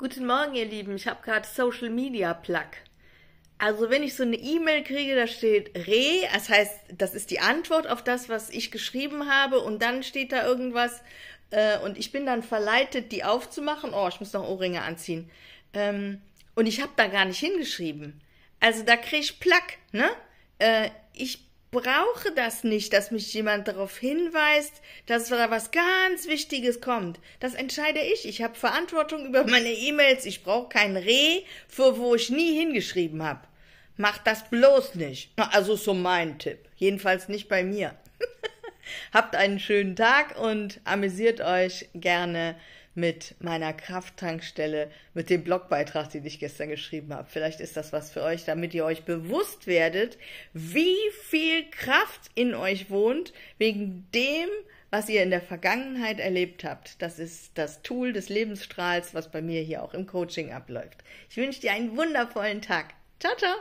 Guten Morgen, ihr Lieben. Ich habe gerade Social Media Plug. Also wenn ich so eine E-Mail kriege, da steht Re, das heißt, das ist die Antwort auf das, was ich geschrieben habe und dann steht da irgendwas äh, und ich bin dann verleitet, die aufzumachen. Oh, ich muss noch Ohrringe anziehen. Ähm, und ich habe da gar nicht hingeschrieben. Also da kriege ich Plack, ne? Äh, ich brauche das nicht, dass mich jemand darauf hinweist, dass da was ganz Wichtiges kommt. Das entscheide ich. Ich habe Verantwortung über meine E-Mails. Ich brauche kein Reh, für wo ich nie hingeschrieben habe. Macht das bloß nicht. Also so mein Tipp. Jedenfalls nicht bei mir. Habt einen schönen Tag und amüsiert euch gerne mit meiner Krafttankstelle, mit dem Blogbeitrag, den ich gestern geschrieben habe. Vielleicht ist das was für euch, damit ihr euch bewusst werdet, wie viel Kraft in euch wohnt, wegen dem, was ihr in der Vergangenheit erlebt habt. Das ist das Tool des Lebensstrahls, was bei mir hier auch im Coaching abläuft. Ich wünsche dir einen wundervollen Tag. Ciao, ciao!